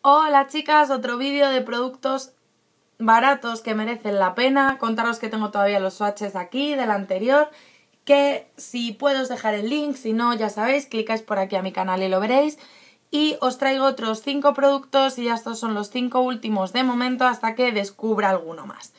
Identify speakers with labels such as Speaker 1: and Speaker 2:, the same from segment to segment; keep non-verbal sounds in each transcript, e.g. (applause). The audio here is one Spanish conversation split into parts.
Speaker 1: Hola chicas, otro vídeo de productos baratos que merecen la pena. Contaros que tengo todavía los swatches aquí del anterior, que si puedo os dejar el link, si no ya sabéis, clicáis por aquí a mi canal y lo veréis. Y os traigo otros 5 productos y ya estos son los 5 últimos de momento hasta que descubra alguno más.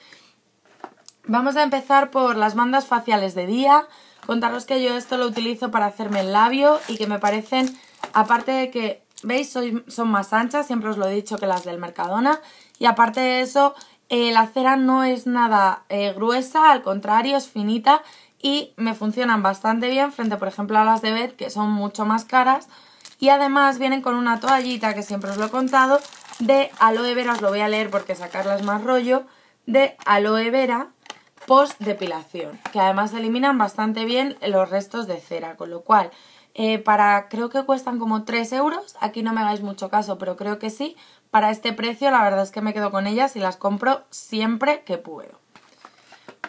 Speaker 1: Vamos a empezar por las bandas faciales de día. Contaros que yo esto lo utilizo para hacerme el labio y que me parecen, aparte de que ¿Veis? son más anchas, siempre os lo he dicho que las del Mercadona. Y aparte de eso, eh, la cera no es nada eh, gruesa, al contrario, es finita y me funcionan bastante bien frente, por ejemplo, a las de Beth, que son mucho más caras. Y además vienen con una toallita, que siempre os lo he contado, de aloe vera, os lo voy a leer porque sacarla es más rollo, de aloe vera post depilación, que además eliminan bastante bien los restos de cera, con lo cual eh, para creo que cuestan como 3 euros, aquí no me hagáis mucho caso, pero creo que sí, para este precio la verdad es que me quedo con ellas y las compro siempre que puedo.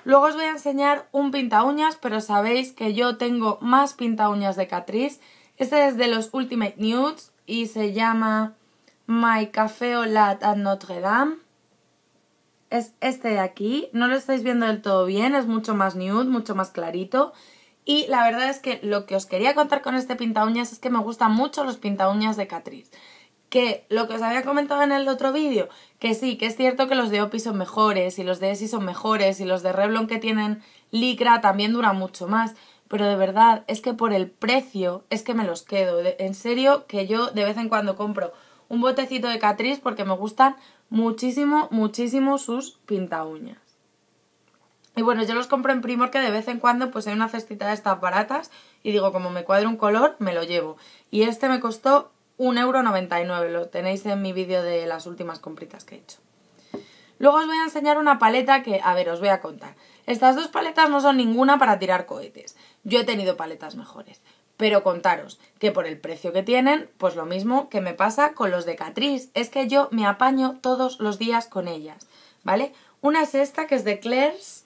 Speaker 1: Luego os voy a enseñar un pinta uñas, pero sabéis que yo tengo más pinta uñas de Catrice. Este es de los Ultimate Nudes y se llama My Café Olat at Notre Dame. Es este de aquí, no lo estáis viendo del todo bien, es mucho más nude, mucho más clarito. Y la verdad es que lo que os quería contar con este pinta uñas es que me gustan mucho los pinta uñas de Catrice. Que lo que os había comentado en el otro vídeo, que sí, que es cierto que los de Opi son mejores, y los de Essie son mejores, y los de Revlon que tienen licra también duran mucho más. Pero de verdad, es que por el precio es que me los quedo. en serio, que yo de vez en cuando compro un botecito de Catrice porque me gustan muchísimo, muchísimo sus pinta uñas. Y bueno, yo los compro en Primor que de vez en cuando pues hay una cestita de estas baratas y digo, como me cuadra un color, me lo llevo. Y este me costó 1,99€, lo tenéis en mi vídeo de las últimas compritas que he hecho. Luego os voy a enseñar una paleta que, a ver, os voy a contar. Estas dos paletas no son ninguna para tirar cohetes. Yo he tenido paletas mejores. Pero contaros que por el precio que tienen, pues lo mismo que me pasa con los de Catrice. Es que yo me apaño todos los días con ellas, ¿vale? Una es esta que es de Claire's,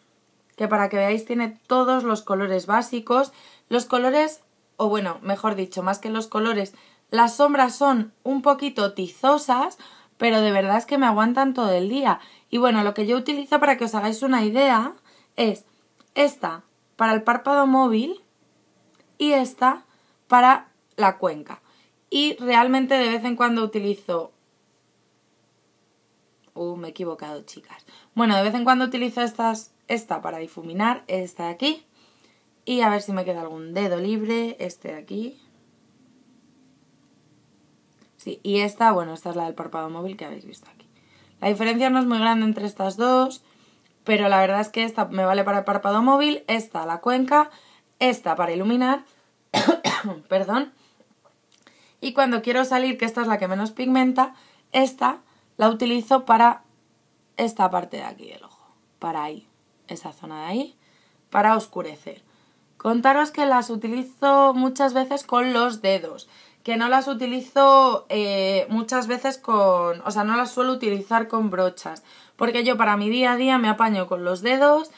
Speaker 1: que para que veáis tiene todos los colores básicos. Los colores, o bueno, mejor dicho, más que los colores, las sombras son un poquito tizosas, pero de verdad es que me aguantan todo el día. Y bueno, lo que yo utilizo para que os hagáis una idea es esta para el párpado móvil y esta para la cuenca. Y realmente de vez en cuando utilizo... Uh, me he equivocado, chicas. Bueno, de vez en cuando utilizo estas esta para difuminar, esta de aquí. Y a ver si me queda algún dedo libre, este de aquí. Sí, y esta, bueno, esta es la del párpado móvil que habéis visto aquí. La diferencia no es muy grande entre estas dos, pero la verdad es que esta me vale para el párpado móvil, esta la cuenca, esta para iluminar, (coughs) perdón, y cuando quiero salir, que esta es la que menos pigmenta, esta la utilizo para esta parte de aquí del ojo, para ahí esa zona de ahí, para oscurecer. Contaros que las utilizo muchas veces con los dedos, que no las utilizo eh, muchas veces con, o sea, no las suelo utilizar con brochas, porque yo para mi día a día me apaño con los dedos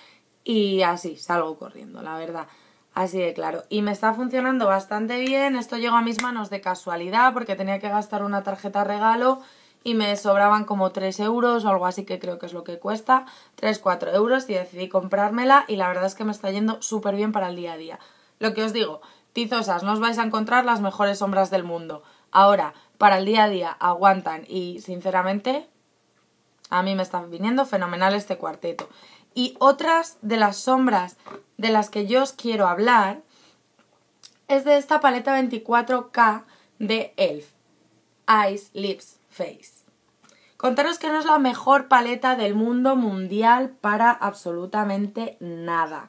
Speaker 1: y así salgo corriendo, la verdad. Así de claro. Y me está funcionando bastante bien. Esto llegó a mis manos de casualidad porque tenía que gastar una tarjeta regalo y me sobraban como 3 euros o algo así que creo que es lo que cuesta, 3-4 euros y decidí comprármela y la verdad es que me está yendo súper bien para el día a día. Lo que os digo, tizosas, no os vais a encontrar las mejores sombras del mundo. Ahora, para el día a día aguantan y sinceramente a mí me están viniendo fenomenal este cuarteto. Y otras de las sombras de las que yo os quiero hablar es de esta paleta 24K de ELF. Eyes, Lips, Contaros que no es la mejor paleta del mundo mundial para absolutamente nada.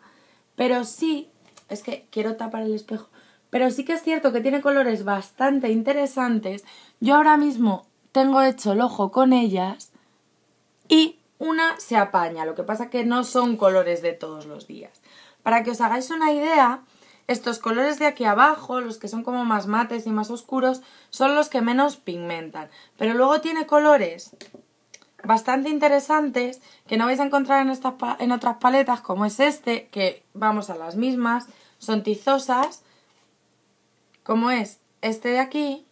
Speaker 1: Pero sí, es que quiero tapar el espejo, pero sí que es cierto que tiene colores bastante interesantes. Yo ahora mismo tengo hecho el ojo con ellas y una se apaña, lo que pasa que no son colores de todos los días. Para que os hagáis una idea, estos colores de aquí abajo, los que son como más mates y más oscuros, son los que menos pigmentan. Pero luego tiene colores bastante interesantes que no vais a encontrar en, estas en otras paletas, como es este, que vamos a las mismas, son tizosas, como es este de aquí,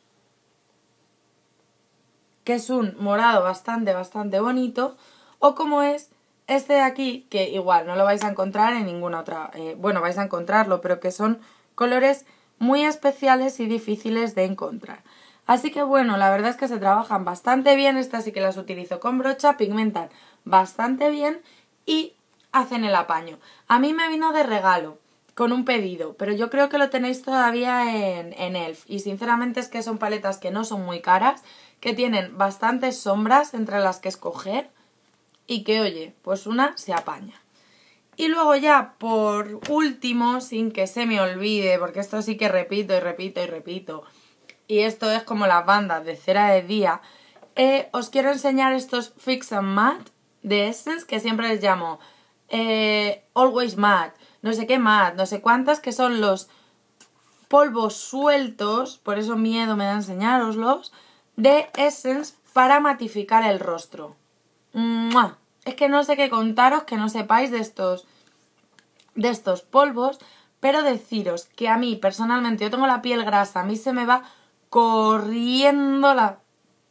Speaker 1: que es un morado bastante, bastante bonito, o como es este de aquí, que igual no lo vais a encontrar en ninguna otra, eh, bueno, vais a encontrarlo, pero que son colores muy especiales y difíciles de encontrar. Así que bueno, la verdad es que se trabajan bastante bien, estas sí que las utilizo con brocha, pigmentan bastante bien y hacen el apaño. A mí me vino de regalo, con un pedido, pero yo creo que lo tenéis todavía en ELF y sinceramente es que son paletas que no son muy caras, que tienen bastantes sombras entre las que escoger y que, oye, pues una se apaña. Y luego ya, por último, sin que se me olvide, porque esto sí que repito y repito y repito, y esto es como las bandas de cera de día, eh, os quiero enseñar estos Fix and Matte de Essence, que siempre les llamo eh, Always Matte, no sé qué matte, no sé cuántas, que son los polvos sueltos, por eso miedo me da enseñároslos, de Essence para matificar el rostro. Es que no sé qué contaros que no sepáis de estos, de estos polvos, pero deciros que a mí personalmente yo tengo la piel grasa, a mí se me va corriendo la,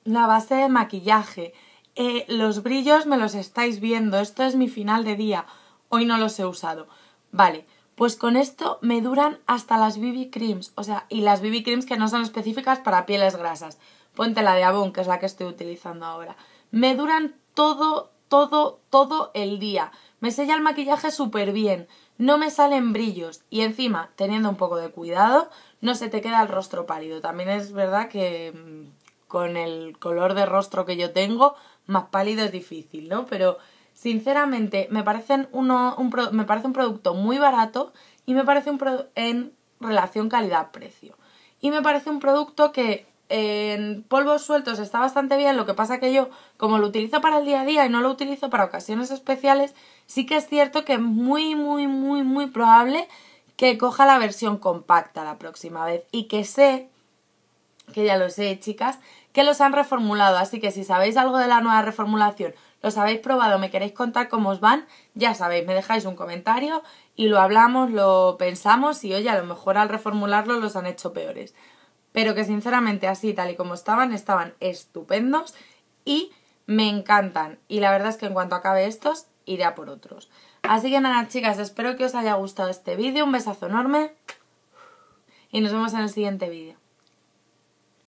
Speaker 1: la base de maquillaje. Eh, los brillos me los estáis viendo, esto es mi final de día, hoy no los he usado. Vale, pues con esto me duran hasta las BB Creams, o sea, y las BB Creams que no son específicas para pieles grasas. Ponte la de Avon, que es la que estoy utilizando ahora me duran todo, todo, todo el día. Me sella el maquillaje súper bien, no me salen brillos y encima, teniendo un poco de cuidado, no se te queda el rostro pálido. También es verdad que mm, con el color de rostro que yo tengo, más pálido es difícil, ¿no? Pero sinceramente me, me parece un producto muy barato y me parece un producto en relación calidad-precio. Y me parece un producto que en polvos sueltos está bastante bien, lo que pasa que yo, como lo utilizo para el día a día y no lo utilizo para ocasiones especiales, sí que es cierto que es muy, muy, muy, muy probable que coja la versión compacta la próxima vez y que sé, que ya lo sé, chicas, que los han reformulado, así que si sabéis algo de la nueva reformulación, los habéis probado, me queréis contar cómo os van, ya sabéis, me dejáis un comentario y lo hablamos, lo pensamos y oye, a lo mejor al reformularlo los han hecho peores pero que sinceramente así tal y como estaban, estaban estupendos y me encantan. Y la verdad es que en cuanto acabe estos, iré a por otros. Así que nada, chicas, espero que os haya gustado este vídeo. Un besazo enorme. Y nos vemos en el siguiente vídeo.